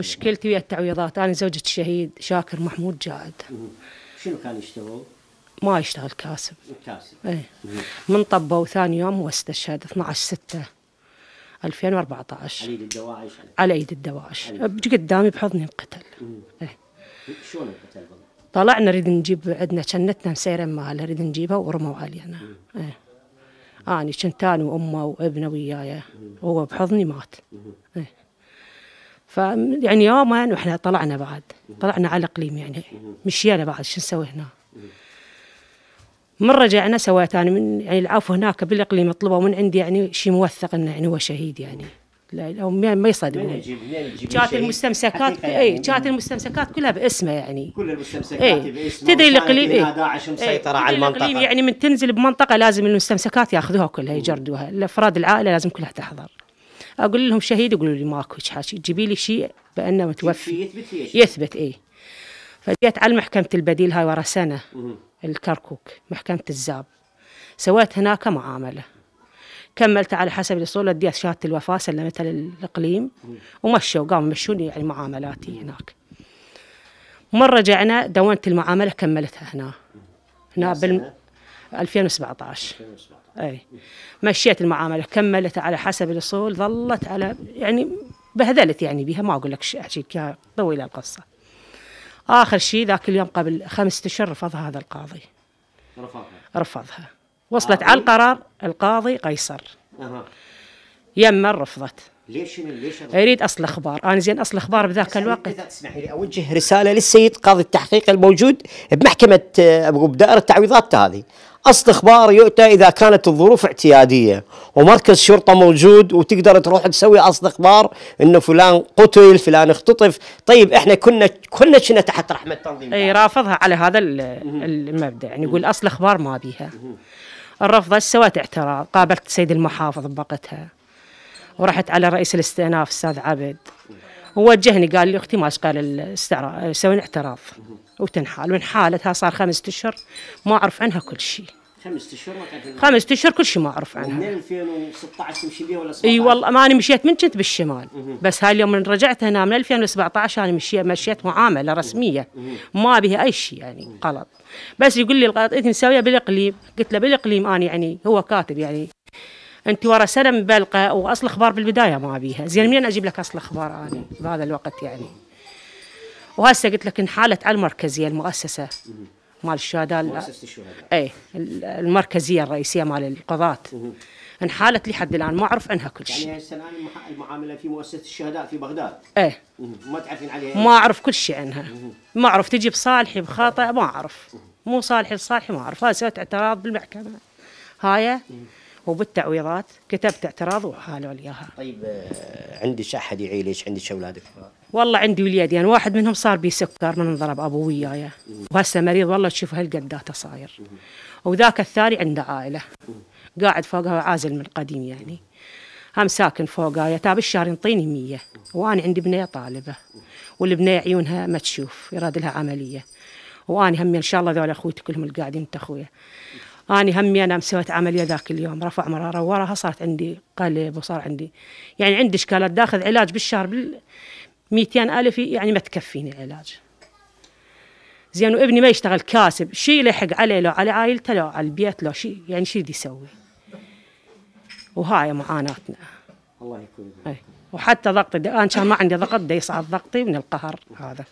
مشكلتي ويا التعويضات انا زوجة الشهيد شاكر محمود جاد شنو كان يشتغل؟ ما يشتغل كاسب كاسب اي من طبوا ثاني يوم هو استشهد 12 6 2014 على ايد الدواعش على ايد الدواعش قدامي بحضني انقتل إيه. شلون انقتل طلعنا نريد نجيب عندنا شنتنا مسيرة مال نريد نجيبها ورموا علينا ايه اني كنت انا وامه وابنه وياي هو بحضني مات ايه فيعني يوما واحنا طلعنا بعد طلعنا على الاقليم يعني مشينا بعد شو نسوي هنا من رجعنا سويت انا من يعني العفو هناك بالاقليم طلبوا من عندي يعني شيء موثق انه يعني هو شهيد يعني لا ما يصدقون كانت يعني. المستمسكات اي كانت يعني المستمسكات كلها باسمه يعني كل المستمسكات ايه باسمه تدري الاقليم اي داعش مسيطره على المنطقه يعني من تنزل بمنطقه لازم المستمسكات ياخذوها كلها يجردوها الافراد العائله لازم كلها تحضر اقول لهم شهيد يقولوا لي ماكو حاجه جيبي لي شيء بانه متوفي يثبت يثبت اي فجيت على محكمه البديل هاي ورا سنه الكركوك محكمه الزاب سويت هناك معامله كملت على حسب الاصول اديت شهاده الوفاه سلمتها للاقليم ومشوا قاموا مشوني يعني معاملاتي هناك مره رجعنا دونت المعامله كملتها هنا هنا بال 2017 أي. مشيت المعاملة كملت على حسب الأصول ظلت على يعني بهذلت يعني بها ما أقول لك أحكيك طويلة القصة آخر شيء ذاك اليوم قبل خمسة أشهر رفضها هذا القاضي رفضها رفضها وصلت آه. على القرار القاضي قيصر اها يما رفضت ليش ليش اريد اصل اخبار انا زين اصل اخبار بذاك الوقت اذا تسمحي لي اوجه رساله للسيد قاضي التحقيق الموجود بمحكمه آه، ابو بدائر التعويضات هذه استخبار يؤتى اذا كانت الظروف اعتياديه ومركز شرطه موجود وتقدر تروح تسوي استخبار انه فلان قتل فلان اختطف طيب احنا كنا كنا كنا تحت رحمه تنظيم اي رافضها على هذا المبدا يعني يقول اصل اخبار ما بيها الرفضه سويت اعتراض قابلت سيد المحافظ بوقتها ورحت على رئيس الاستئناف استاذ عبد ووجهني قال لي اختي ما قال الاستعراض سوين اعتراض وتنحال وانحالتها صار خمسة اشهر ما اعرف عنها كل شيء خمس اشهر ما كانت اشهر كل شيء ما اعرف عنها من 2016 تمشي بيها ولا 17 اي والله ما انا مشيت من كنت بالشمال بس هاي اليوم من رجعت هنا من 2017 انا مشيت مشيت معامله رسميه ما بها اي شيء يعني غلط بس يقول لي انت مسويها بالاقليم قلت له بالاقليم انا يعني هو كاتب يعني انت ورا سنه مبلقه واصل اخبار بالبدايه ما ابيها زين منين اجيب لك اصل اخبار انا بهذا الوقت يعني وهسه قلت لك انحالت على المركزيه المؤسسه مال الشهداء مؤسسه الشهداء اي المركزيه الرئيسيه مال القضاة انحالت لحد الان ما اعرف عنها كل شيء يعني هسه الان المعامله في مؤسسه الشهداء في بغداد ايه ما تعرفين عليها ما اعرف كل شيء عنها ما اعرف تجي بصالحي بخاطئ ما اعرف مو صالحي بصالحي ما اعرف سويت اعتراض بالمحكمه هاي وبالتعويضات كتبت اعتراض وحالوا لي اياها. طيب آه، عندك احد يعيلك؟ عندك اولادك؟ والله عندي وليدين يعني واحد منهم صار بي سكر من انضرب ابوه وياي وهسه مريض والله تشوف هالقداته صاير. وذاك الثاني عنده عائله قاعد فوقها عازل من القديم يعني. هم ساكن فوقها تاب الشهر ينطيني مية وأنا عندي بنية طالبة والبنية عيونها ما تشوف يراد لها عملية وأنا هم إن شاء الله ذول أخوتي كلهم اللي قاعدين أنت أخويا أنا همي أنا سويت عملية ذاك اليوم رفع مرارة وراها صارت عندي قلب وصار عندي يعني عندي إشكالات داخل علاج بالشهر بال 200 ألف يعني ما تكفيني العلاج زين وابني ما يشتغل كاسب شيء يلحق عليه لو على عائلته لو على البيت لو شيء يعني شيء يسوي وهاي معاناتنا الله يكون إيه. وحتى ضغطي انا كان ما عندي ضغط دي يصعد ضغطي من القهر هذا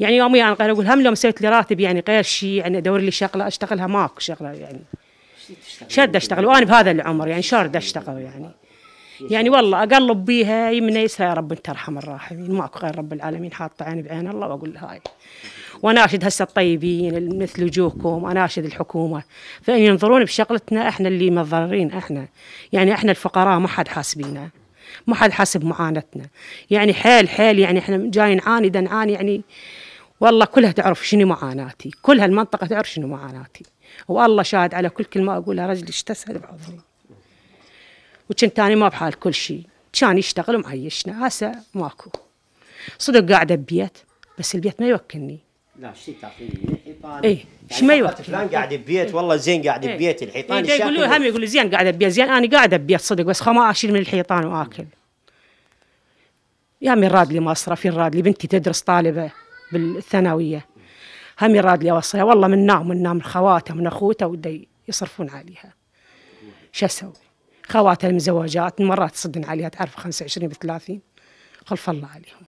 يعني يوم يعني قاعد اقول هم لو مسويت لي راتب يعني غير شيء يعني ادور لي شغله اشتغلها ماكو شغله يعني شد اشتغل وانا بهذا العمر يعني شارد اشتغل يعني يعني والله اقلب بيها يمنى يسرى يا رب انت ارحم الراحمين ماكو غير رب العالمين حاطه عيني بعين الله واقول هاي واناشد هسه الطيبين مثل وجوهكم اناشد الحكومه فان ينظرون بشغلتنا احنا اللي متضررين احنا يعني احنا الفقراء ما حد حاسبينا ما حد حاسب معاناتنا يعني حيل حيل يعني احنا جايين نعاني ده نعاني يعني والله كلها تعرف شنو معاناتي كل هالمنطقة تعرف شنو معاناتي والله شاهد على كل كلمة أقولها رجلي اشتسهل بعضني وكنت أنا ما بحال كل شيء كان يشتغل ومعيشنا هسه ماكو صدق قاعدة ببيت بس البيت ما يوكلني لا شي تعطيني الحيطان اي يعني شي ما يوكل فلان قاعد ببيت والله زين قاعد إيه. ببيت الحيطان إيه يقولوا هم يقولوا زين قاعد ببيت زين انا قاعد ببيت صدق بس ما اشيل من الحيطان واكل يا من راد لي مصرف راد لي بنتي تدرس طالبه بالثانويه هم يراد لي اوصيها والله من نام من نام خواته من اخوته ودي يصرفون عليها شو اسوي؟ خواتها المزوجات مرات تصدن عليها تعرف 25 ب 30 خلف الله عليهم